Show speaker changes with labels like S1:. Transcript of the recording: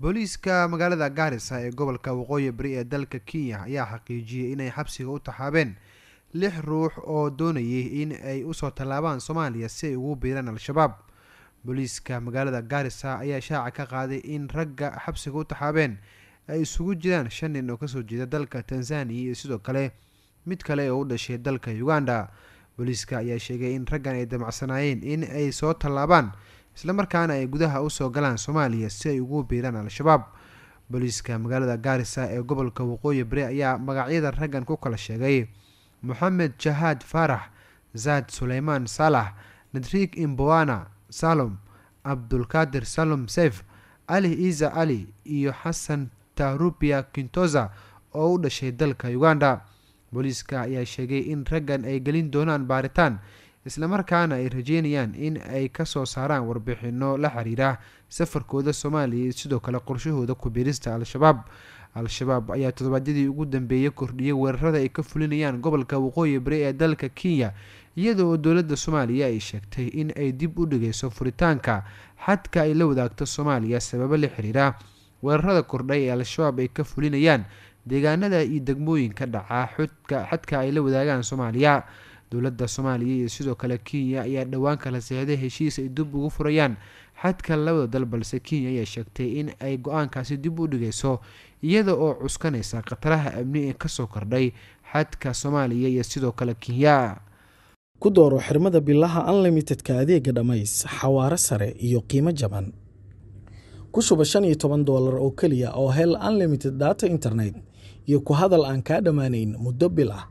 S1: booliiska magaalada gaarisa ee gobolka waqooyi bari ee dalka kenya ayaa xaqiijiyey inay xabsiga u taxaabeen lix ruux oo doonayay in ay usoo tallaabaan soomaaliya si ay ugu biiraan al-shabaab booliiska magaalada gaarisa ayaa shaaca ka qaaday in ragga xabsiga u taxaabeen ay isugu jiraan shan nin oo kasoo jeeda dalka tanzaniya iyo sidoo kale mid kale oo u dhashay dalka uganda booliiska ayaa sheegay in raggan ay damacsanaayeen in ay soo tallaabaan islamarkaana ay gudaha usoo galaan soomaaliya si ay ugu biiraan al-shabaab booliiska magaalada gaarisa ee gobolka waqooyi bari ayaa magacyada raggan ku kala sheegay moxamed jahaad faarax zaad suleymaan saalax nadriig imbowana salom cabdulkaadir salom seyf ali isa ali iyo xasan tarubia kintoza oo u dhashay dalka uganda booliiska ayaa sheegay in raggan ay gelin doonaan baaritaan islamarkaana ay rajeynayaan in ay kasoo saaraan warbixino la xiriira safarkooda soomaaliya iyo sidoo kale qorshahooda ku-biirista al-shabaab al-shabaab ayaa toddobaadyadii ugu dambeeyey kordhiyay weerarada ay ka fulinayaan gobolka waqooyi bari ee dalka kenya iyada oo dowladda soomaaliya ay sheegtay in ay dib u dhigeyso furitaanka xadka ay la wadaagto soomaaliya sababo la xiriira weerarada kordhay ee al-shabaab ay ka fulinayaan deegaanada iyo degmooyinka dhacaa xodka xadka ay la wadaagaan soomaaliya dowladda soomaaliya iyo sidoo kale kenya ayaa dhowaan kala seexday heshiis ay dib ugu furayaan xadka labada dal balse kenya ayaa sheegtay in ay go-aankaasi dib u dhigayso iyada oo cuskanaysa khataraha amni ee kasoo kordhay
S2: xadka soomaaliya iyo sidoo kale kenya ku dooro xirmada bilaha unlimitedka adeega dhammays xawaaro sare iyo qiimo jaban ku shuba shan iyo toban doolar oo keliya oo hel unlimited data internet iyo ku hadal aan kaa dhammaanayn muddo bil ah